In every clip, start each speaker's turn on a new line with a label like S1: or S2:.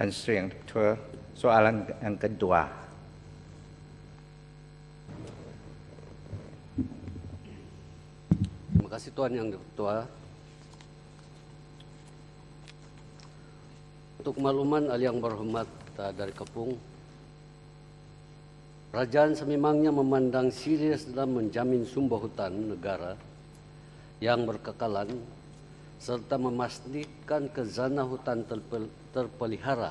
S1: yang sering soalan yang kedua.
S2: Terima kasih Tuhan Yang Ketua. Untuk makluman al yang berhormat eh, dari Kepung, Kerajaan sememangnya memandang serius dalam menjamin sumber hutan negara yang berkekalan serta memastikan kezana hutan terpelihara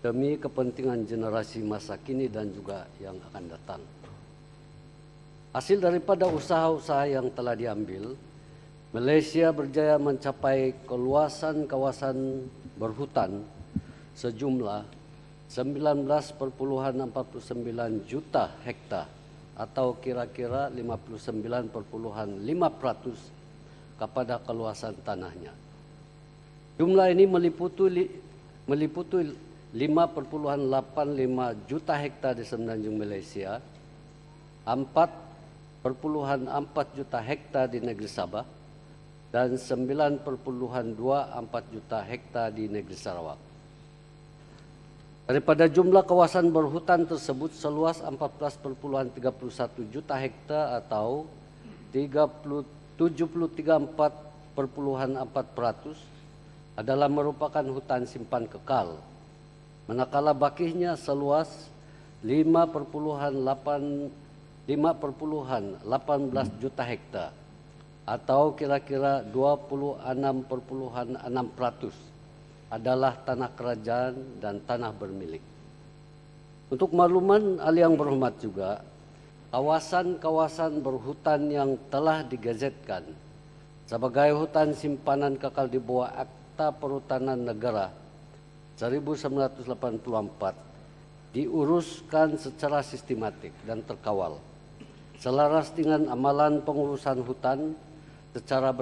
S2: demi kepentingan generasi masa kini dan juga yang akan datang. Hasil daripada usaha-usaha yang telah diambil, Malaysia berjaya mencapai keluasan kawasan berhutan sejumlah 19,49 juta hektar atau kira-kira 59,5% kepada keluasan tanahnya. Jumlah ini meliputi meliputi 5,85 juta hektar di semenanjung Malaysia, 4,4 juta hektar di negeri Sabah, dan 9,24 juta hektar di negeri Sarawak. Daripada jumlah kawasan berhutan tersebut seluas 14.31 juta hektar atau tiga 73.4 perpuluhan 4 peratus adalah merupakan hutan simpan kekal. Manakala bakihnya seluas 5,8 5,18 hmm. juta hektar atau kira-kira 26,6 adalah tanah kerajaan dan tanah bermilik. Untuk makluman al yang berhormat juga, kawasan-kawasan berhutan yang telah digazetkan sebagai hutan simpanan kekal di bawah Cipta Perhutanan Negara 1984 diuruskan secara sistematik dan terkawal selaras dengan amalan pengurusan hutan secara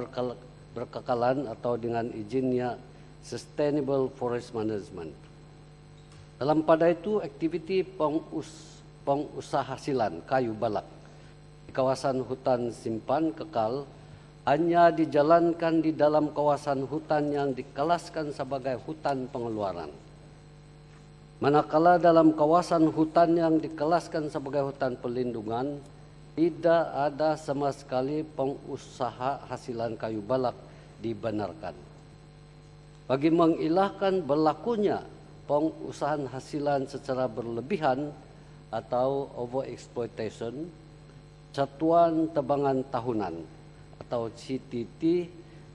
S2: berkekalan atau dengan izinnya Sustainable Forest Management. Dalam pada itu aktiviti pengus, pengusaha silan kayu balak di kawasan hutan simpan kekal hanya dijalankan di dalam kawasan hutan yang dikelaskan sebagai hutan pengeluaran. Manakala dalam kawasan hutan yang dikelaskan sebagai hutan pelindungan tidak ada sama sekali pengusaha hasilan kayu balak dibenarkan. Bagi mengilahkan berlakunya pengusahaan hasilan secara berlebihan atau overexploitation, catuan satuan tebangan tahunan atau CTT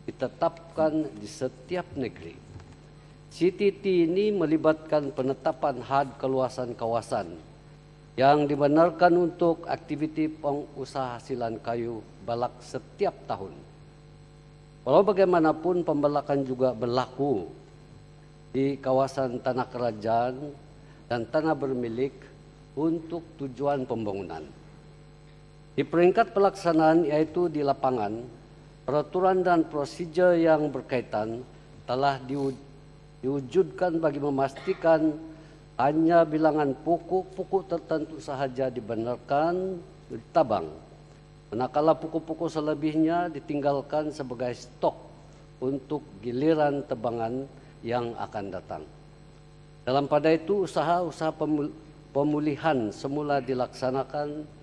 S2: ditetapkan di setiap negeri. CTT ini melibatkan penetapan had keluasan kawasan yang dibenarkan untuk aktiviti pengusaha hasilan kayu balak setiap tahun. Walau bagaimanapun pembelakan juga berlaku di kawasan tanah kerajaan dan tanah bermilik untuk tujuan pembangunan. Di peringkat pelaksanaan yaitu di lapangan, peraturan dan prosedur yang berkaitan telah diwujudkan bagi memastikan hanya bilangan pokok-pokok tertentu sahaja dibenarkan ditabang. Manakala pokok-pokok selebihnya ditinggalkan sebagai stok untuk giliran tebangan yang akan datang. Dalam pada itu usaha-usaha pemulihan semula dilaksanakan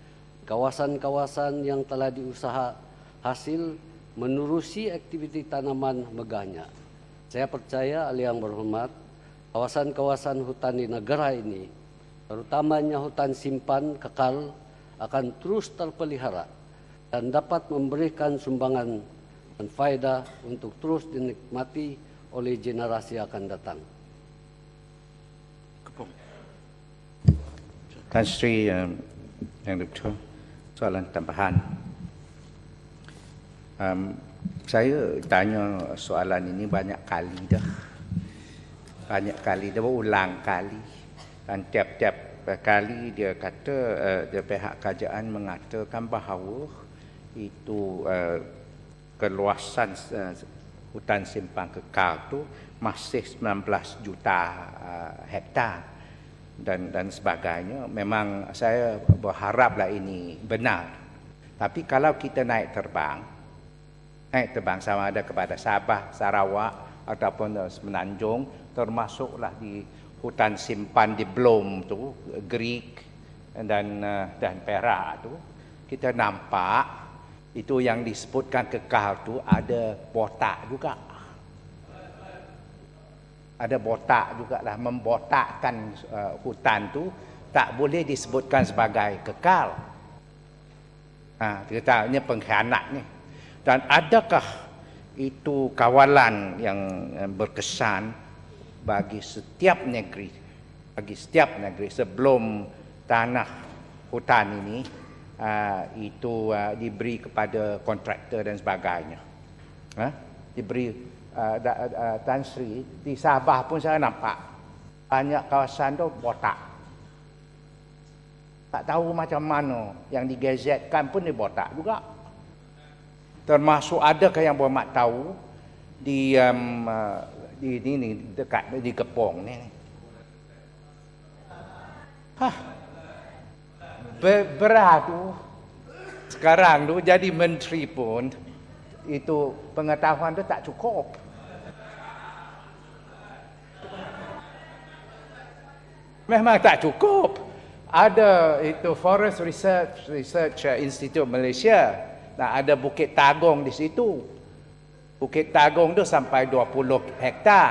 S2: kawasan-kawasan yang telah diusaha hasil menerusi aktiviti tanaman megahnya. Saya percaya Ali yang berhormat, kawasan-kawasan hutan di negara ini, terutamanya hutan simpan kekal, akan terus terpelihara dan dapat memberikan sumbangan dan faedah untuk terus dinikmati oleh generasi akan datang.
S1: Kepung. Tan um, eh, yang Dr. soalan tambahan. Um, saya tanya soalan ini banyak kali dah. Banyak kali, dah ulang kali. Dan tiap-tiap eh, kali dia kata, uh, dia pihak kerajaan mengatakan bahawa itu uh, keluasan uh, hutan simpang kekal tu masih 19 juta uh, hektar dan dan sebagainya memang saya berharaplah ini benar tapi kalau kita naik terbang naik terbang sama ada kepada Sabah Sarawak ataupun Semenanjung eh, termasuklah di hutan simpan di Blom tu Greek dan eh, dan Perak tu kita nampak itu yang disebutkan kekal tu ada botak juga ada botak juga lah membotakkan uh, hutan tu tak boleh disebutkan sebagai kekal. Ha, kita ini pengkhianat ni. Dan adakah itu kawalan yang berkesan bagi setiap negeri bagi setiap negeri sebelum tanah hutan ini uh, itu uh, diberi kepada kontraktor dan sebagainya. Ha? Diberi uh, Tan Sri di Sabah pun saya nampak banyak kawasan tu botak tak tahu macam mana yang digazetkan pun dia botak juga termasuk ada ke yang buat tahu di um, ah, di ni, ni dekat di Kepong ni Hah. Ber, sekarang tu jadi menteri pun itu pengetahuan tu tak cukup. Memang tak cukup. Ada itu Forest Research Research uh, Institute Malaysia. Nah, ada Bukit Tagong di situ. Bukit Tagong tu sampai 20 hektar.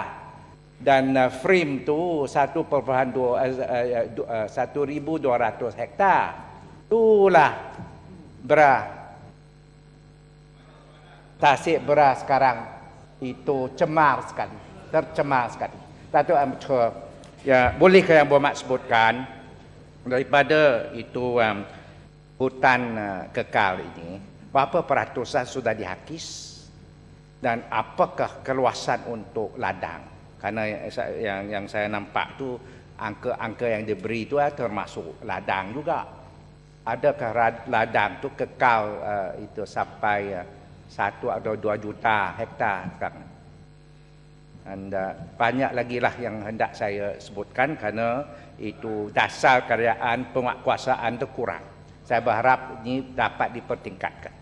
S1: Dan uh, frame tu 1.200 uh, eh, eh, eh, hektar. Itulah beras. Tasik beras sekarang itu cemar sekali. Tercemar sekali. Datuk Amcur. Um, Ya, bolehkah yang Bermak sebutkan daripada itu um, hutan uh, kekal ini, berapa peratusan sudah dihakis dan apakah keluasan untuk ladang? Karena yang yang saya nampak tu angka-angka yang diberi itu uh, eh, termasuk ladang juga. Adakah ladang tu kekal uh, itu sampai uh, satu atau dua juta hektar sekarang? And, uh, banyak lagi lah yang hendak saya sebutkan kerana itu dasar kerajaan penguatkuasaan itu kurang. Saya berharap ini dapat dipertingkatkan.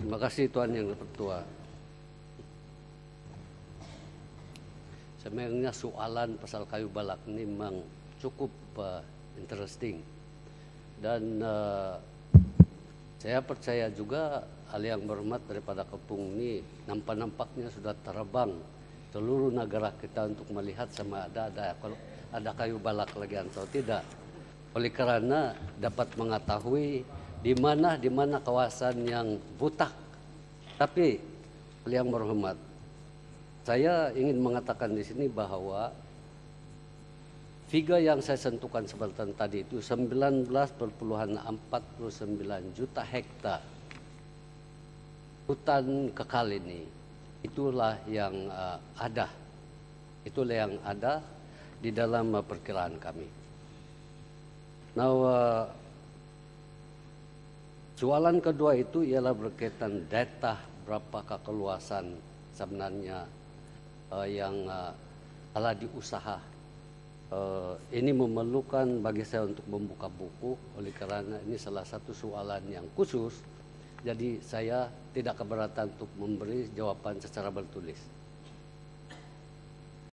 S1: Terima kasih Tuan
S2: Yang Pertua. Sebenarnya soalan pasal kayu balak ini memang cukup uh, interesting. Dan uh, Saya percaya juga hal yang berhormat daripada Kepung ini nampak-nampaknya sudah terbang seluruh negara kita untuk melihat sama ada ada kalau ada kayu balak lagi atau tidak. Oleh karena dapat mengetahui di mana di mana kawasan yang butak. Tapi yang berhormat, saya ingin mengatakan di sini bahwa Figa yang saya sentuhkan sebentar tadi itu 19,49 juta hektar hutan kekal ini itulah yang uh, ada itulah yang ada di dalam uh, perkiraan kami. Nah, eh, uh, soalan kedua itu ialah berkaitan data berapakah keluasan sebenarnya uh, yang uh, telah diusahakan. Eh, ini memerlukan bagi saya untuk membuka buku oleh karena ini salah satu soalan yang khusus jadi saya tidak keberatan untuk memberi jawaban secara bertulis